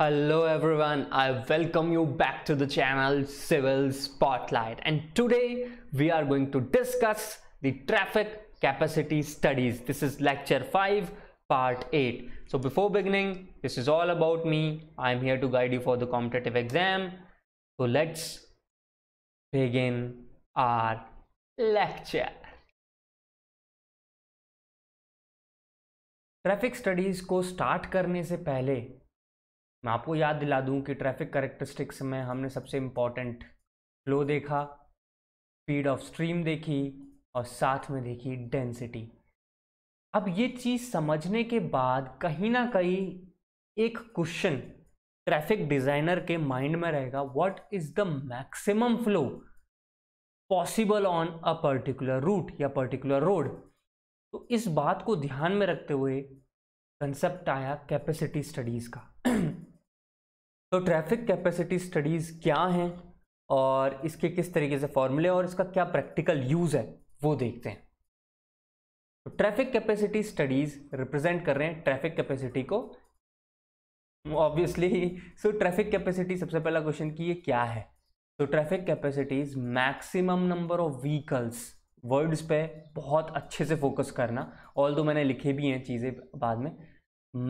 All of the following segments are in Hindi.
Hello everyone, I welcome you back to the channel Civil Spotlight and today we are going to discuss the traffic capacity studies. This is lecture 5 part 8. So before beginning, this is all about me. I'm here to guide you for the competitive exam. So let's begin our lecture. Traffic studies. को start करने से पहले मैं आपको याद दिला दूं कि ट्रैफिक करेक्टरिस्टिक्स में हमने सबसे इम्पॉर्टेंट फ्लो देखा स्पीड ऑफ स्ट्रीम देखी और साथ में देखी डेंसिटी अब ये चीज़ समझने के बाद कहीं ना कहीं एक क्वेश्चन ट्रैफिक डिज़ाइनर के माइंड में रहेगा what is the maximum flow possible on a particular route या पर्टिकुलर रोड तो इस बात को ध्यान में रखते हुए कंसेप्ट आया कैपेसिटी स्टडीज़ का तो ट्रैफिक कैपेसिटी स्टडीज़ क्या हैं और इसके किस तरीके से फॉर्मूले और इसका क्या प्रैक्टिकल यूज़ है वो देखते हैं तो ट्रैफिक कैपेसिटी स्टडीज़ रिप्रेजेंट कर रहे हैं ट्रैफिक कैपेसिटी को ऑब्वियसली सो ट्रैफिक कैपेसिटी सबसे पहला क्वेश्चन की ये क्या है तो traffic capacity maximum number of vehicles words पे बहुत अच्छे से फोकस करना ऑल दो मैंने लिखे भी हैं चीज़ें बाद में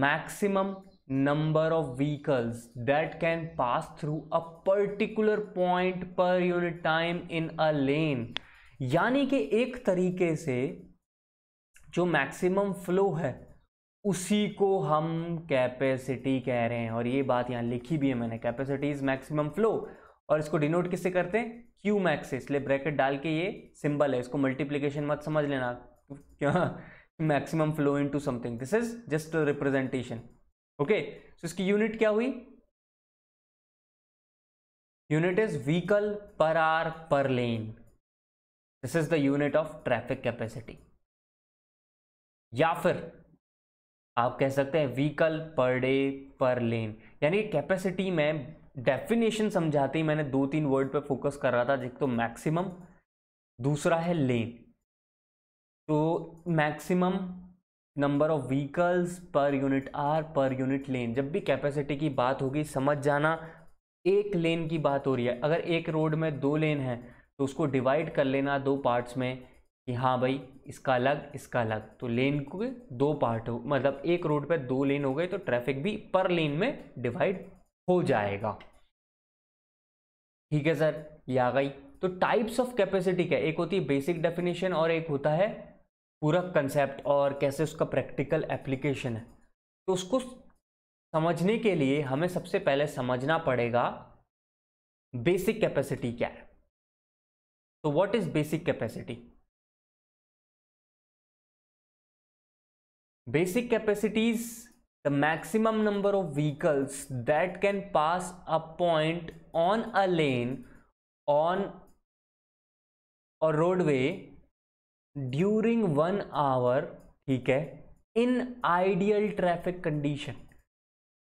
maximum number of vehicles that can pass through a particular point per unit time in a lane यानी कि एक तरीके से जो मैक्सिमम फ्लो है उसी को हम कैपेसिटी कह रहे हैं और ये बात यहाँ लिखी भी है मैंने कैपेसिटी इज मैक्सिमम फ्लो और इसको डिनोट किससे करते हैं क्यू मैक्स इसलिए ब्रैकेट डाल के ये सिंबल है इसको मल्टीप्लीकेशन मत समझ लेना क्या maximum flow into something this is just representation okay so इसकी यूनिट क्या हुई unit is vehicle per hour per lane this is the unit of traffic capacity या फिर आप कह सकते हैं व्हीकल पर डे पर लेन यानी कैपेसिटी में डेफिनेशन समझाते ही मैंने दो तीन वर्ड पे फोकस कर रहा था एक तो मैक्सिमम दूसरा है लेन तो maximum number of vehicles per unit hour per unit lane जब भी कैपेसिटी की बात होगी समझ जाना एक लेन की बात हो रही है अगर एक रोड में दो लेन है तो उसको डिवाइड कर लेना दो पार्ट्स में कि हाँ भाई इसका अलग इसका अलग तो लेन को दो पार्ट हो मतलब एक रोड पर दो लेन हो गए तो ट्रैफिक भी पर लेन में डिवाइड हो जाएगा ठीक है सर ये आ गई तो टाइप्स ऑफ कैपेसिटी क्या एक होती है बेसिक डेफिनेशन और एक होता है पूरा कंसेप्ट और कैसे उसका प्रैक्टिकल एप्लीकेशन है तो उसको समझने के लिए हमें सबसे पहले समझना पड़ेगा बेसिक कैपेसिटी क्या है तो what is basic capacity basic capacity is the maximum number of vehicles that can pass a point on a lane on on roadway during one hour ठीक है in ideal traffic condition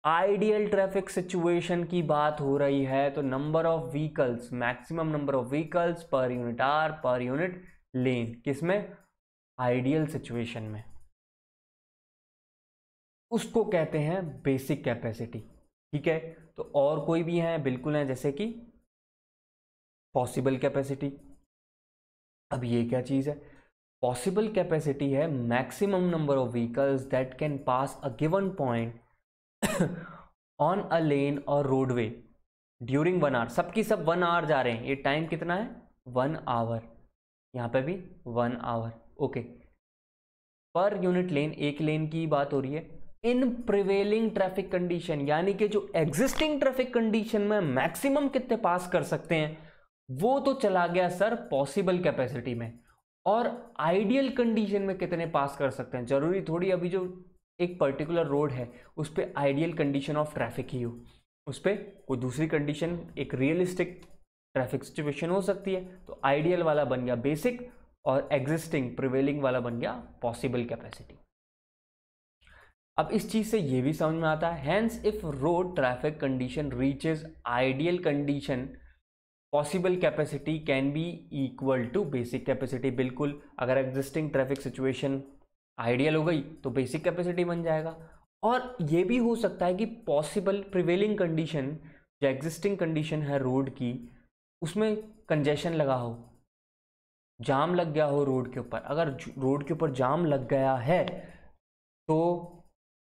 ideal traffic situation की बात हो रही है तो number of vehicles maximum number of vehicles per unit hour per unit lane किसमें आइडियल सिचुएशन में उसको कहते हैं बेसिक कैपेसिटी ठीक है तो और कोई भी है बिल्कुल है जैसे कि पॉसिबल कैपेसिटी अब ये क्या चीज़ है पॉसिबल कैपेसिटी है maximum number of vehicles that can pass a given point on a lane और रोडवे ड्यूरिंग वन आवर सबकी सब वन आवर जा रहे हैं ये टाइम कितना है वन आवर यहाँ पे भी one hour okay per unit lane एक लेन की बात हो रही है इन प्रिवेलिंग ट्रैफिक कंडीशन यानी कि जो एग्जिस्टिंग ट्रैफिक कंडीशन में मैक्सिमम कितने पास कर सकते हैं वो तो चला गया सर पॉसिबल कैपेसिटी में और आइडियल कंडीशन में कितने पास कर सकते हैं जरूरी थोड़ी अभी जो एक पर्टिकुलर रोड है उस पर आइडियल कंडीशन ऑफ ट्रैफिक ही हो उस पर कोई दूसरी कंडीशन एक रियलिस्टिक ट्रैफिक सिचुएशन हो सकती है तो आइडियल वाला बन गया बेसिक और एग्जिस्टिंग प्रिवेलिंग वाला बन गया पॉसिबल कैपेसिटी अब इस चीज़ से यह भी समझ में आता है hence if road traffic condition reaches ideal condition possible capacity can be equal to basic capacity बिल्कुल अगर एग्जिस्टिंग ट्रैफिक सिचुएशन आइडियल हो गई तो बेसिक कैपेसिटी बन जाएगा और ये भी हो सकता है कि पॉसिबल प्रिवेलिंग कंडीशन जो एग्जिस्टिंग कंडीशन है रोड की उसमें कंजेशन लगा हो जाम लग गया हो रोड के ऊपर अगर रोड के ऊपर जाम लग गया है तो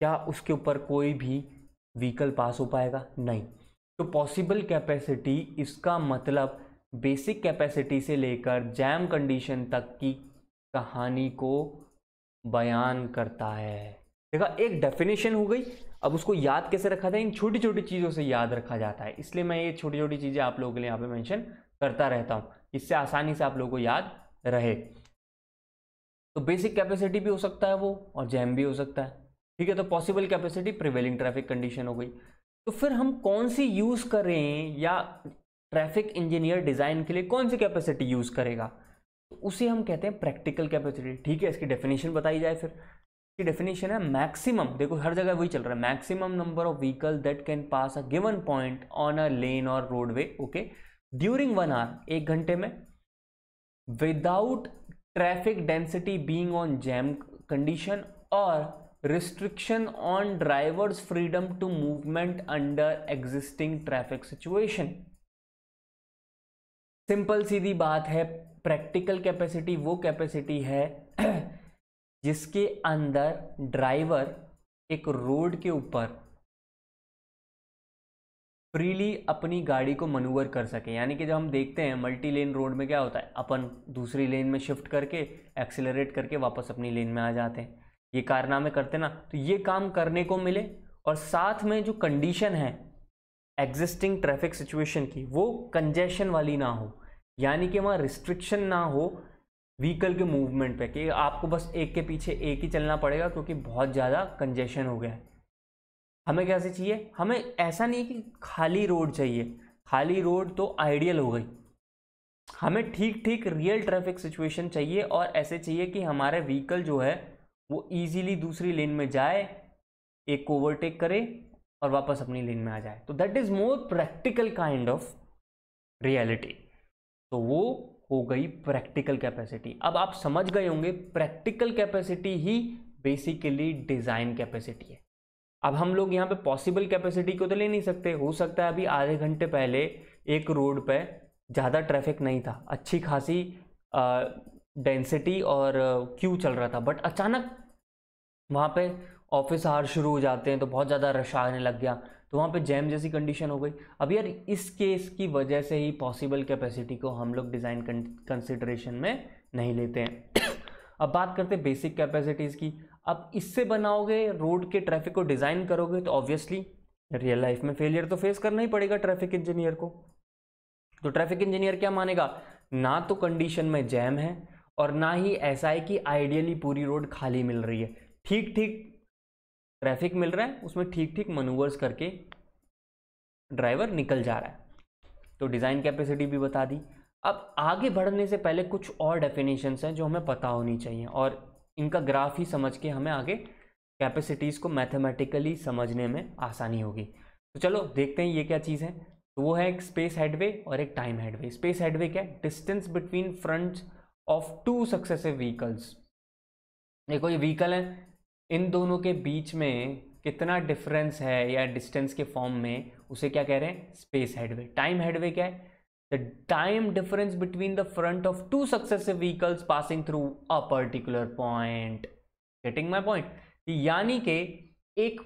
क्या उसके ऊपर कोई भी व्हीकल पास हो पाएगा नहीं तो पॉसिबल कैपेसिटी इसका मतलब बेसिक कैपेसिटी से लेकर जैम कंडीशन तक की कहानी को बयान करता है देखा एक डेफिनेशन हो गई अब उसको याद कैसे रखा जाए इन छोटी छोटी चीज़ों से याद रखा जाता है इसलिए मैं ये छोटी छोटी चीज़ें आप लोगों के लिए यहाँ पे मेंशन करता रहता हूँ इससे आसानी से आप लोगों को याद रहे तो बेसिक कैपेसिटी भी हो सकता है वो और जैम भी हो सकता है ठीक है तो possible capacity prevailing traffic condition हो गई तो फिर हम कौन सी यूज़ करें या ट्रैफिक इंजीनियर डिज़ाइन के लिए कौन सी कैपेसिटी यूज़ करेगा तो उसे हम कहते हैं प्रैक्टिकल कैपेसिटी ठीक है इसकी डेफिनेशन बताई जाए फिर इसकी डेफिनेशन है मैक्सिमम देखो हर जगह वही चल रहा है maximum number of vehicle that can pass a given point on a lane और roadway okay during one hour एक घंटे में without traffic density being on jam condition और restriction on driver's freedom to movement under existing traffic situation simple सीधी बात है प्रैक्टिकल कैपेसिटी वो कैपेसिटी है जिसके अंदर ड्राइवर एक रोड के ऊपर फ्रीली अपनी गाड़ी को मनूवर कर सके यानी कि जब हम देखते हैं मल्टी लेन रोड में क्या होता है अपन दूसरी लेन में शिफ्ट करके एक्सेलरेट करके वापस अपनी लेन में आ जाते हैं ये कारनामे करते ना तो ये काम करने को मिले और साथ में जो कंडीशन है एग्जिस्टिंग ट्रैफिक सिचुएशन की वो कंजेशन वाली ना हो यानी कि वहाँ रिस्ट्रिक्शन ना हो व्हीकल के मूवमेंट पे कि आपको बस एक के पीछे एक ही चलना पड़ेगा क्योंकि बहुत ज़्यादा कंजेशन हो गया है हमें कैसे चाहिए हमें ऐसा नहीं कि खाली रोड चाहिए खाली रोड तो आइडियल हो गई हमें ठीक ठीक रियल ट्रैफिक सिचुएशन चाहिए और ऐसे चाहिए कि हमारे व्हीकल जो है वो ईजिली दूसरी लेन में जाए एक को ओवरटेक करे और वापस अपनी लेन में आ जाए तो that is more practical kind of reality तो वो हो गई प्रैक्टिकल कैपेसिटी अब आप समझ गए होंगे प्रैक्टिकल कैपेसिटी ही बेसिकली डिज़ाइन कैपेसिटी है अब हम लोग यहाँ पे पॉसिबल कैपेसिटी को तो ले नहीं सकते हो सकता है अभी आधे घंटे पहले एक रोड पे ज़्यादा ट्रैफिक नहीं था अच्छी खासी डेंसिटी और क्यू चल रहा था बट अचानक वहाँ पे ऑफिस आर शुरू हो जाते हैं तो बहुत ज़्यादा रश आने लग गया तो वहाँ पे जैम जैसी कंडीशन हो गई अब यार इस केस की वजह से ही पॉसिबल कैपेसिटी को हम लोग डिज़ाइन कंसिडरेशन में नहीं लेते हैं अब बात करते हैं बेसिक कैपेसिटीज़ की अब इससे बनाओगे रोड के ट्रैफिक को डिज़ाइन करोगे तो ऑब्वियसली रियल लाइफ में फेलियर तो फेस करना ही पड़ेगा ट्रैफिक इंजीनियर को तो ट्रैफिक इंजीनियर क्या मानेगा ना तो कंडीशन में जैम है और ना ही ऐसा है कि आइडियली पूरी रोड खाली मिल रही है ठीक ठीक ट्रैफिक मिल रहा है उसमें ठीक ठीक मनूवर्स करके ड्राइवर निकल जा रहा है तो डिज़ाइन कैपेसिटी भी बता दी अब आगे बढ़ने से पहले कुछ और डेफिनेशंस हैं जो हमें पता होनी चाहिए और इनका ग्राफ ही समझ के हमें आगे कैपेसिटीज़ को मैथमेटिकली समझने में आसानी होगी तो चलो देखते हैं ये क्या चीज़ है तो वो है एक स्पेस हेडवे और एक टाइम हेडवे स्पेस हेडवे क्या है distance between front of two successive vehicles देखो ये व्हीकल है इन दोनों के बीच में कितना डिफरेंस है या डिस्टेंस के फॉर्म में उसे क्या कह रहे हैं स्पेस हेडवे टाइम हेडवे क्या है the time difference between the front of two successive vehicles passing through a particular point getting my point यानी के एक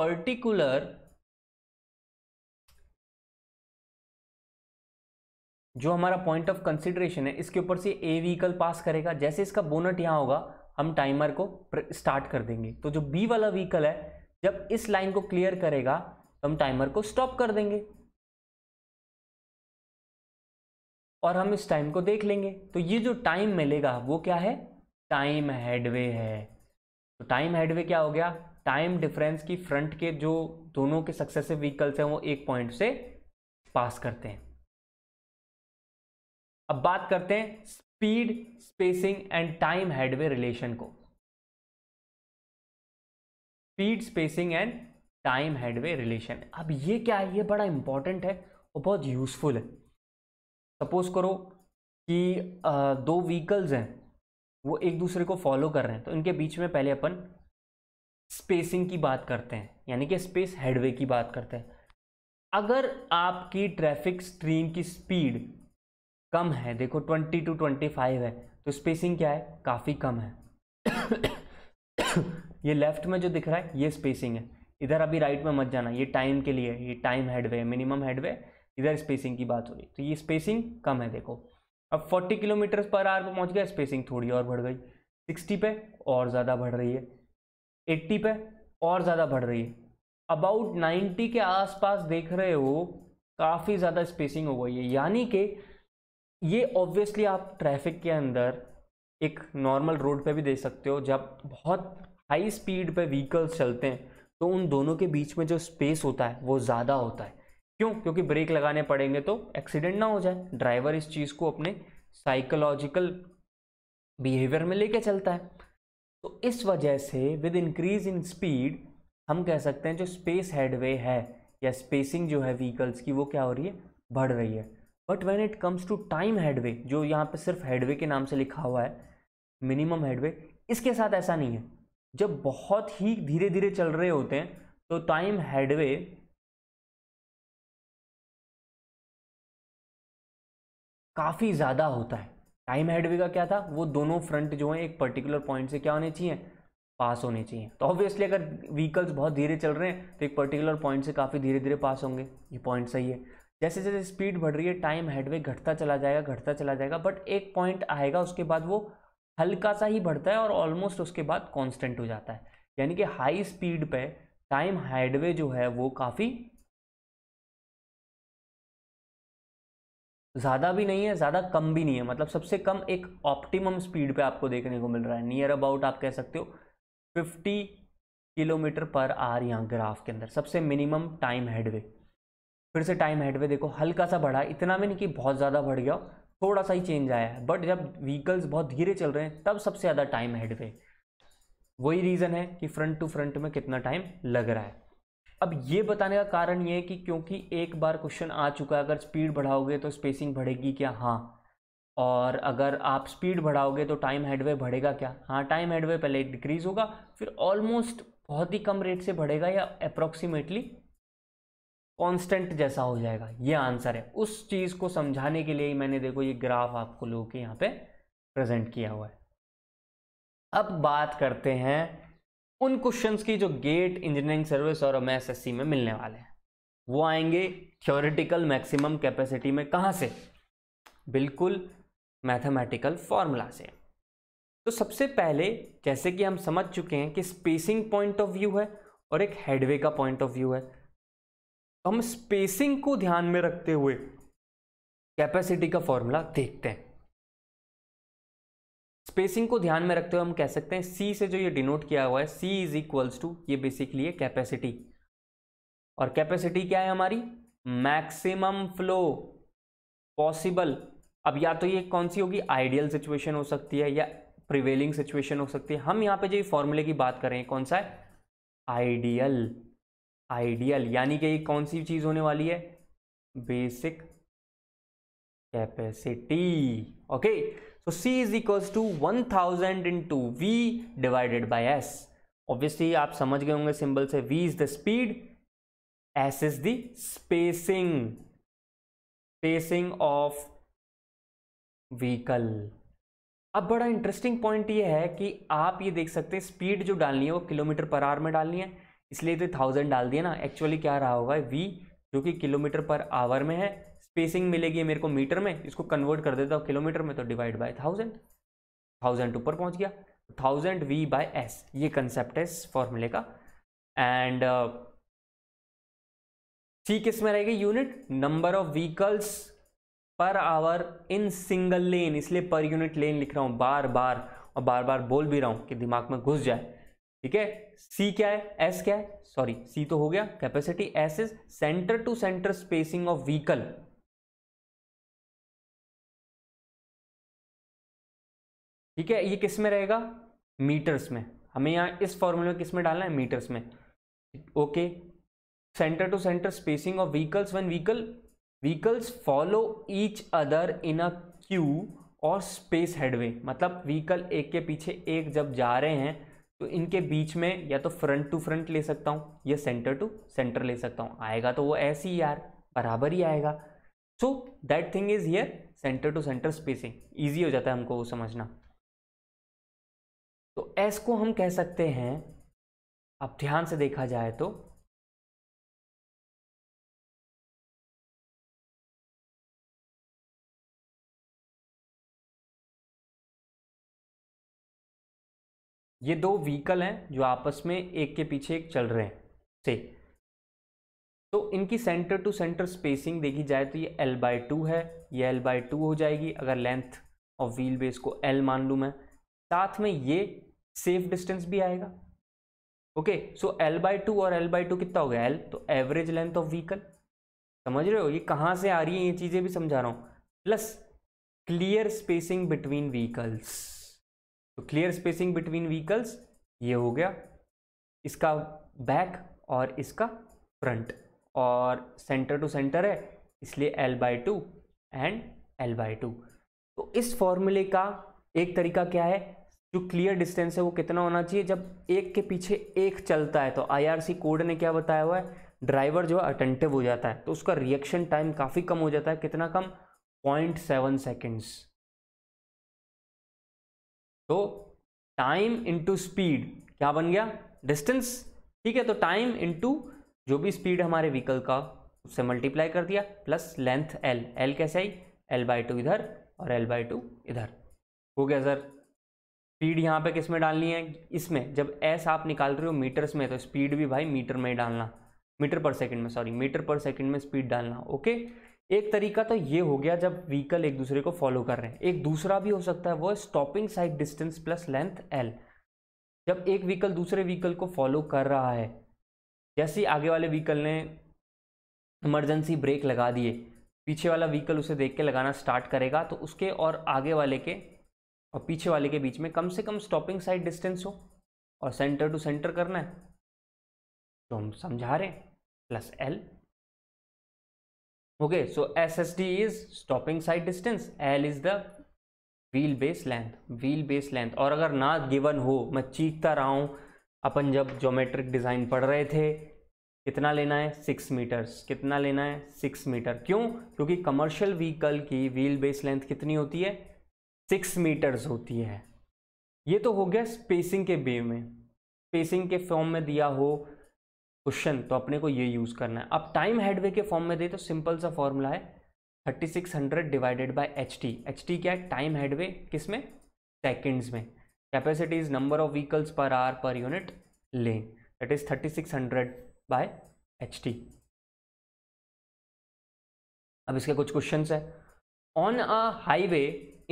पर्टिकुलर जो हमारा पॉइंट ऑफ कंसिडरेशन है इसके ऊपर से ए व्हीकल पास करेगा जैसे इसका बोनट यहां होगा हम टाइमर को स्टार्ट कर देंगे तो जो बी वाला व्हीकल है जब इस लाइन को क्लियर करेगा तो हम टाइमर को स्टॉप कर देंगे और हम इस टाइम को देख लेंगे तो ये जो टाइम मिलेगा वो क्या है टाइम हेडवे है तो टाइम हेडवे क्या हो गया टाइम डिफरेंस की फ्रंट के जो दोनों के सक्सेसिव व्हीकल्स हैं वो एक पॉइंट से पास करते हैं अब बात करते हैं speed spacing and time headway relation को speed spacing and time headway relation अब ये क्या है ये बड़ा इंपॉर्टेंट है और बहुत यूजफुल है सपोज करो कि दो व्हीकल्स हैं वो एक दूसरे को फॉलो कर रहे हैं तो इनके बीच में पहले अपन स्पेसिंग की बात करते हैं यानी कि स्पेस हेडवे की बात करते हैं अगर आपकी ट्रैफिक स्ट्रीम की स्पीड कम है देखो ट्वेंटी टू ट्वेंटी फाइव है तो स्पेसिंग क्या है काफ़ी कम है ये लेफ्ट में जो दिख रहा है ये स्पेसिंग है इधर अभी राइट में मत जाना ये टाइम के लिए ये टाइम हेडवे मिनिमम हेडवे इधर स्पेसिंग की बात हो रही तो ये स्पेसिंग कम है देखो अब 40 किलोमीटर पर आर पर पहुंच गया स्पेसिंग थोड़ी और बढ़ गई 60 पे और ज़्यादा बढ़ रही है 80 पे और ज़्यादा बढ़ रही है अबाउट 90 के आसपास देख रहे हो काफ़ी ज़्यादा स्पेसिंग हो गई है यानी कि ये ऑब्वियसली आप ट्रैफिक के अंदर एक नॉर्मल रोड पे भी दे सकते हो जब बहुत हाई स्पीड पे व्हीकल्स चलते हैं तो उन दोनों के बीच में जो स्पेस होता है वो ज़्यादा होता है क्यों क्योंकि ब्रेक लगाने पड़ेंगे तो एक्सीडेंट ना हो जाए ड्राइवर इस चीज़ को अपने साइकोलॉजिकल बिहेवियर में लेके चलता है तो इस वजह से विद इंक्रीज इन स्पीड हम कह सकते हैं जो स्पेस हेडवे है या स्पेसिंग जो है व्हीकल्स की वो क्या हो रही है बढ़ रही है but when it comes to time headway जो यहाँ पे सिर्फ हेडवे के नाम से लिखा हुआ है मिनिमम हेडवे इसके साथ ऐसा नहीं है जब बहुत ही धीरे धीरे चल रहे होते हैं तो टाइम हेडवे काफ़ी ज़्यादा होता है टाइम हेडवे का क्या था वो दोनों फ्रंट जो है एक पर्टिकुलर पॉइंट से क्या होने चाहिए पास होने चाहिए तो ऑब्वियसली अगर व्हीकल्स बहुत धीरे चल रहे हैं तो एक पर्टिकुलर पॉइंट से काफ़ी धीरे धीरे पास होंगे ये पॉइंट सही है जैसे जैसे स्पीड बढ़ रही है टाइम हेडवे घटता चला जाएगा घटता चला जाएगा बट एक पॉइंट आएगा उसके बाद वो हल्का सा ही बढ़ता है और ऑलमोस्ट उसके बाद कांस्टेंट हो जाता है यानी कि हाई स्पीड पे टाइम हेडवे जो है वो काफ़ी ज़्यादा भी नहीं है ज़्यादा कम भी नहीं है मतलब सबसे कम एक ऑप्टिमम स्पीड पे आपको देखने को मिल रहा है नियर अबाउट आप कह सकते हो 50 किलोमीटर पर आर यहाँ ग्राफ के अंदर सबसे मिनिमम टाइम हेडवे फिर से टाइम हेडवे देखो हल्का सा बढ़ा इतना भी नहीं कि बहुत ज़्यादा बढ़ गया थोड़ा सा ही चेंज आया है बट जब व्हीकल्स बहुत धीरे चल रहे हैं तब सबसे ज़्यादा टाइम हेडवे वही रीज़न है कि फ्रंट टू फ्रंट में कितना टाइम लग रहा है अब ये बताने का कारण ये है कि क्योंकि एक बार क्वेश्चन आ चुका है अगर स्पीड बढ़ाओगे तो स्पेसिंग बढ़ेगी क्या हाँ और अगर आप स्पीड बढ़ाओगे तो टाइम हेडवे बढ़ेगा क्या हाँ टाइम हेडवे पहले डिक्रीज़ होगा फिर ऑलमोस्ट बहुत ही कम रेट से बढ़ेगा या अप्रॉक्सीमेटली कांस्टेंट जैसा हो जाएगा ये आंसर है उस चीज़ को समझाने के लिए ही मैंने देखो ये ग्राफ आपको लोगों के यहाँ पे प्रेजेंट किया हुआ है अब बात करते हैं उन क्वेश्चंस की जो गेट इंजीनियरिंग सर्विस और एम एस में मिलने वाले हैं वो आएंगे थ्योरेटिकल मैक्सिमम कैपेसिटी में कहाँ से बिल्कुल मैथमेटिकल फॉर्मूला से तो सबसे पहले जैसे कि हम समझ चुके हैं कि स्पेसिंग पॉइंट ऑफ व्यू है और एक हेडवे का पॉइंट ऑफ व्यू है हम स्पेसिंग को ध्यान में रखते हुए कैपेसिटी का फॉर्मूला देखते हैं स्पेसिंग को ध्यान में रखते हुए हम कह सकते हैं सी से जो ये डिनोट किया हुआ है सी इज इक्वल्स टू ये बेसिकली है कैपेसिटी और कैपेसिटी क्या है हमारी मैक्सिमम फ्लो पॉसिबल अब या तो ये कौन सी होगी आइडियल सिचुएशन हो सकती है या प्रिवेलिंग सिचुएशन हो सकती है हम यहाँ पे जो फॉर्मूले की बात करें कौन सा है आइडियल आइडियल यानी कि ये कौन सी चीज़ होने वाली है basic capacity okay so C is equal to one thousand into V divided by S obviously आप समझ गए होंगे सिंबल से V is the speed S is the spacing spacing of vehicle अब बड़ा इंटरेस्टिंग पॉइंट ये है कि आप ये देख सकते हैं स्पीड जो डालनी है वो किलोमीटर पर आवर में डालनी है इसलिए तो थाउजेंड डाल दिया ना एक्चुअली क्या रहा होगा वी जो कि किलोमीटर पर आवर में है स्पेसिंग मिलेगी मेरे को मीटर में इसको कन्वर्ट कर देता हूँ किलोमीटर में तो डिवाइड बाय थाउजेंड थाउजेंड ऊपर पहुंच गया थाउजेंड वी बाय एस ये कंसेप्ट है इस फॉर्मूले का एंड सी uh, किस में रहेगी unit number of vehicles per hour in single lane इसलिए पर यूनिट लेन लिख रहा हूँ बार बार और बार बार बोल भी रहा हूँ कि दिमाग में घुस जाए ठीक है सी क्या है एस क्या है सॉरी सी तो हो गया capacity S is center to center spacing of vehicle ठीक है ये किस में रहेगा मीटर्स में हमें यहां इस फॉर्मूले में किस में डालना है मीटर्स में okay center to center spacing of vehicles when vehicle vehicles follow each other in a queue और स्पेस हेडवे मतलब व्हीकल एक के पीछे एक जब जा रहे हैं तो इनके बीच में या तो फ्रंट टू फ्रंट ले सकता हूँ या सेंटर टू सेंटर ले सकता हूँ आएगा तो वो ऐसे ही यार बराबर ही आएगा so that thing is here center to center spacing easy हो जाता है हमको वो समझना तो एस को हम कह सकते हैं अब ध्यान से देखा जाए तो ये दो व्हीकल हैं जो आपस में एक के पीछे एक चल रहे हैं से तो इनकी सेंटर टू सेंटर स्पेसिंग देखी जाए तो ये एल बाई टू है ये एल बाई टू हो जाएगी अगर लेंथ ऑफ व्हील बेस को एल मान लूँ मैं साथ में ये सेफ डिस्टेंस भी आएगा okay so L by two और एल बाई टू कितना हो गया एल तो एवरेज लेंथ ऑफ व्हीकल समझ रहे हो ये कहाँ से आ रही है ये चीज़ें भी समझा रहा हूँ plus clear spacing between vehicles तो क्लियर स्पेसिंग बिटवीन व्हीकल्स ये हो गया इसका बैक और इसका फ्रंट और सेंटर टू सेंटर है इसलिए L by two and L by two तो इस फॉर्मूले का एक तरीका क्या है जो क्लियर डिस्टेंस है वो कितना होना चाहिए जब एक के पीछे एक चलता है तो आईआरसी कोड ने क्या बताया हुआ है ड्राइवर जो है अटेंटिव हो जाता है तो उसका रिएक्शन टाइम काफ़ी कम हो जाता है कितना कम पॉइंट सेवन सेकेंड्स तो टाइम इंटू स्पीड क्या बन गया डिस्टेंस ठीक है तो टाइम इंटू जो भी स्पीड हमारे व्हीकल का उससे मल्टीप्लाई कर दिया प्लस लेंथ एल एल कैसे आई एल बाई टू इधर और एल बाई टू इधर हो गया सर स्पीड यहाँ पे किस में डालनी है इसमें जब एस आप निकाल रहे हो मीटर्स में तो स्पीड भी भाई मीटर में ही डालना मीटर पर सेकंड में सॉरी मीटर पर सेकंड में स्पीड डालना ओके एक तरीका तो ये हो गया जब व्हीकल एक दूसरे को फॉलो कर रहे हैं एक दूसरा भी हो सकता है वो stopping sight distance plus length L जब एक व्हीकल दूसरे व्हीकल को फॉलो कर रहा है जैसे आगे वाले व्हीकल ने इमरजेंसी ब्रेक लगा दिए पीछे वाला व्हीकल उसे देख के लगाना स्टार्ट करेगा तो उसके और आगे वाले के और पीछे वाले के बीच में कम से कम स्टॉपिंग साइड डिस्टेंस हो और सेंटर टू सेंटर करना है तो हम समझा रहे हैं plus L okay so ssd is stopping side distance l is the wheel base length wheel base length और अगर ना गिवन हो मैं चीखता रहा हूँ अपन जब जोमेट्रिक डिज़ाइन पढ़ रहे थे कितना लेना है सिक्स मीटर्स कितना लेना है सिक्स मीटर क्यों क्योंकि कमर्शियल व्हीकल की व्हील बेस लेंथ कितनी होती है सिक्स मीटर्स होती है ये तो हो गया स्पेसिंग के बे में स्पेसिंग के फॉर्म में दिया हो क्वेश्चन तो अपने को ये यूज़ करना है अब टाइम हेडवे के फॉर्म में दे तो सिंपल सा फॉर्मूला है thirty six hundred divided by H T H T क्या है टाइम हेडवे किस में सेकेंड्स में capacity is number of vehicles per hour per unit lane that is thirty six hundred by H T अब इसके कुछ क्वेश्चन है on a highway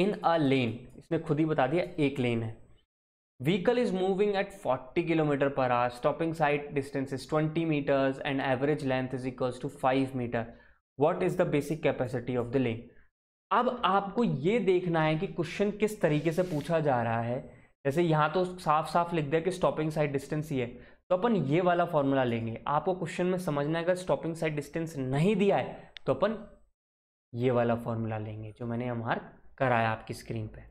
in a लेन इसने खुद ही बता दिया एक लेन है Vehicle is moving at 40 km per hour, stopping sight distance is 20 meters and average length is equals to 5 meter. What is the basic capacity of the lane? अब आपको ये देखना है कि क्वेश्चन किस तरीके से पूछा जा रहा है जैसे यहाँ तो साफ साफ लिख दिया कि स्टॉपिंग साइड डिस्टेंस ये तो अपन ये वाला फॉर्मूला लेंगे आपको क्वेश्चन में समझना है अगर स्टॉपिंग साइड डिस्टेंस नहीं दिया है तो अपन ये वाला फॉर्मूला लेंगे जो मैंने हमार कराया आपकी स्क्रीन पर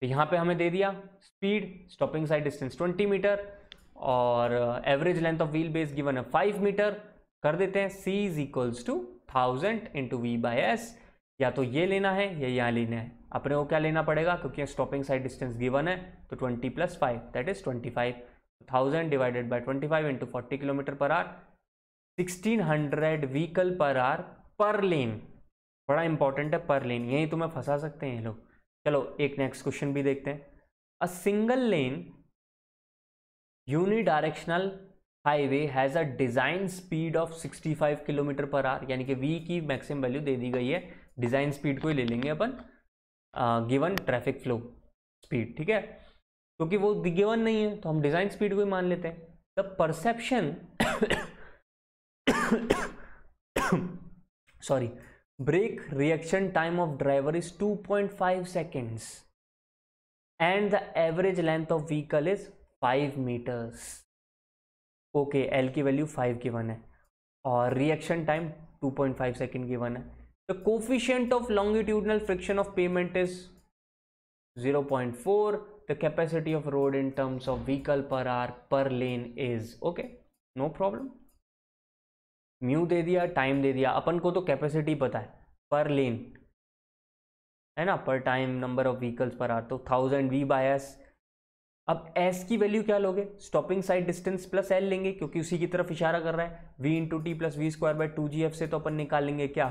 तो यहाँ पे हमें दे दिया speed stopping sight distance 20 meter और average length of wheel base given है 5 मीटर कर देते हैं C is equals to thousand into V by S या तो ये लेना है या यहाँ लेना है अपने को क्या लेना पड़ेगा क्योंकि स्टॉपिंग साइड डिस्टेंस गिवन है तो twenty plus five that is twenty five thousand divided by twenty five into forty kilometer per hour sixteen hundred vehicle per hour per lane बड़ा इंपॉर्टेंट है पर लेन यहीं तुम्हें फंसा सकते हैं ये लोग चलो एक नेक्स्ट क्वेश्चन भी देखते हैं a single lane unidirectional highway has a design speed of 65 kilometer per hour यानी कि वी की मैक्सिमम वैल्यू दे दी गई है डिज़ाइन स्पीड को ही ले लेंगे अपन गिवन ट्रैफिक फ्लो स्पीड ठीक है क्योंकि वो गिवन नहीं है तो हम डिज़ाइन स्पीड को ही मान लेते हैं the perception sorry brake reaction time of driver is 2.5 point five second and the average length of vehicle is 5 meters okay L की वैल्यू 5 की वन है और reaction time 2.5 point five second की वन है the coefficient of longitudinal friction of pavement is 0.4 the capacity of road in terms of vehicle per hour per lane is okay no problem mu दे दिया टाइम दे दिया अपन को तो कैपेसिटी पता है पर लेन है ना per time number of vehicles per hour तो थाउजेंड वी बाय एस अब एस की वैल्यू क्या लोगे stopping sight distance plus L लेंगे क्योंकि उसी की तरफ इशारा कर रहा है V into T plus V square by two G F से तो अपन निकाल लेंगे क्या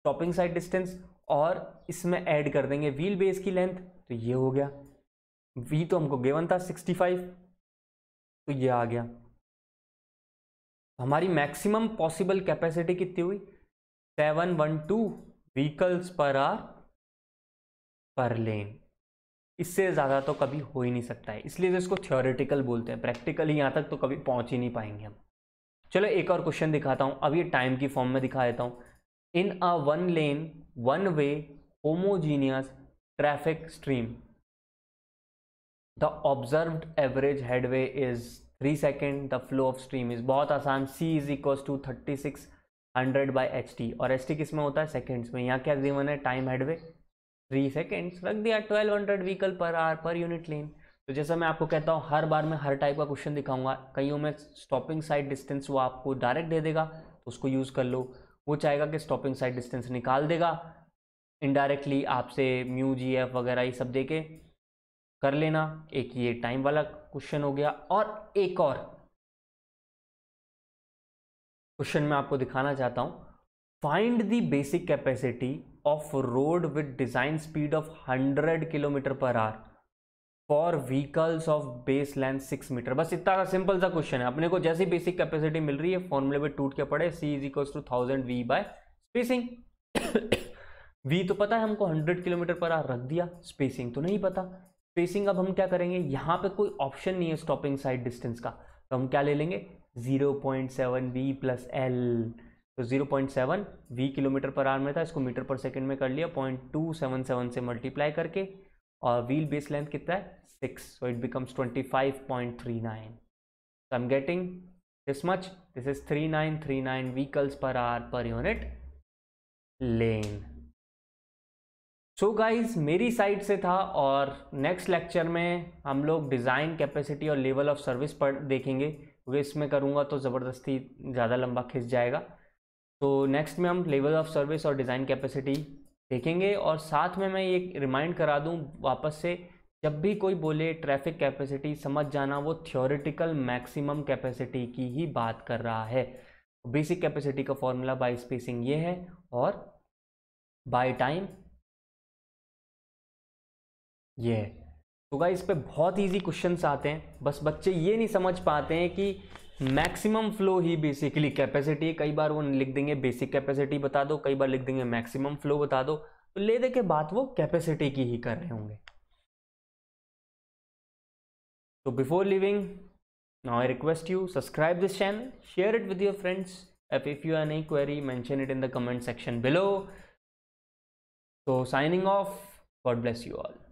स्टॉपिंग साइड डिस्टेंस और इसमें ऐड कर देंगे व्हील बेस की लेंथ तो ये हो गया वी तो हमको गेवन था सिक्सटी फाइव तो ये आ गया हमारी मैक्सिमम पॉसिबल कैपेसिटी कितनी हुई seven one two vehicles per hour per lane इससे ज़्यादा तो कभी हो ही नहीं सकता है इसलिए तो इसको थियोरेटिकल बोलते हैं प्रैक्टिकली यहाँ तक तो कभी पहुँच ही नहीं पाएंगे हम चलो एक और क्वेश्चन दिखाता हूँ अब ये टाइम की फॉर्म में दिखा देता हूँ in a one lane one way homogeneous traffic stream the observed average headway is three second the flow of stream is बहुत आसान C is equal to thirty six hundred by H T और एच टी किस में होता है सेकेंड्स में यहाँ क्या गिवन है टाइम हेडवे थ्री सेकेंड्स रख दिया twelve hundred vehicle per hour per unit lane तो जैसा मैं आपको कहता हूँ हर बार मैं हर टाइप का क्वेश्चन दिखाऊंगा कईयों में स्टॉपिंग साइड डिस्टेंस वो आपको डायरेक्ट दे देगा तो उसको यूज़ कर लो वो चाहेगा कि स्टॉपिंग साइड डिस्टेंस निकाल देगा इनडायरेक्टली आपसे म्यू जी एफ वगैरह ये सब दे के कर लेना एक ये टाइम वाला क्वेश्चन हो गया और एक और क्वेश्चन में आपको दिखाना चाहता हूं find the basic capacity of road with design speed of 100 kilometre per hour for vehicles of base length six metre बस इतना का सिंपल सा क्वेश्चन है अपने को जैसी बेसिक कैपेसिटी मिल रही है फॉर्मूले में टूट के पड़े C is equals to thousand V by spacing V तो पता है हमको 100 किलोमीटर पर आर रख दिया स्पेसिंग तो नहीं पता स्पेसिंग अब हम क्या करेंगे यहां पे कोई ऑप्शन नहीं है स्टॉपिंग साइड डिस्टेंस का तो हम क्या ले लेंगे 0.7 point seven V plus L तो 0.7 point seven V kilometre per hour में था इसको मीटर पर सेकंड में कर लिया पॉइंट टू सेवन सेवन से मल्टीप्लाई करके और व्हील बेस लेंथ कितना है six so it becomes twenty five point three nine so I am getting this much this is three nine three nine vehicles per hour per unit lane so so guys मेरी साइड से था और नेक्स्ट लेक्चर में हम लोग डिज़ाइन कैपेसिटी और लेवल ऑफ सर्विस पर देखेंगे क्योंकि इसमें करूँगा तो ज़बरदस्ती ज़्यादा लंबा खिंच जाएगा तो नेक्स्ट में हम लेवल ऑफ सर्विस और डिज़ाइन कैपेसिटी देखेंगे और साथ में मैं ये रिमाइंड करा दूँ वापस से जब भी कोई बोले ट्रैफिक कैपेसिटी समझ जाना वो थियोरिटिकल मैक्सिमम कैपेसिटी की ही बात कर रहा है बेसिक कैपेसिटी का फॉर्मूला बाई स्पेसिंग ये है और बाई टाइम ये है तो गाइस पर बहुत इजी क्वेश्चंस आते हैं बस बच्चे ये नहीं समझ पाते हैं कि मैक्सिमम फ्लो ही बेसिकली कैपेसिटी है कई बार वो लिख देंगे बेसिक कैपेसिटी बता दो कई बार लिख देंगे मैक्सिमम फ्लो बता दो तो ले दे के बात वो कैपेसिटी की ही कर रहे होंगे तो before leaving now I request you subscribe this channel share it with your friends if if you are any query mention it in the comment section below तो signing off God bless you all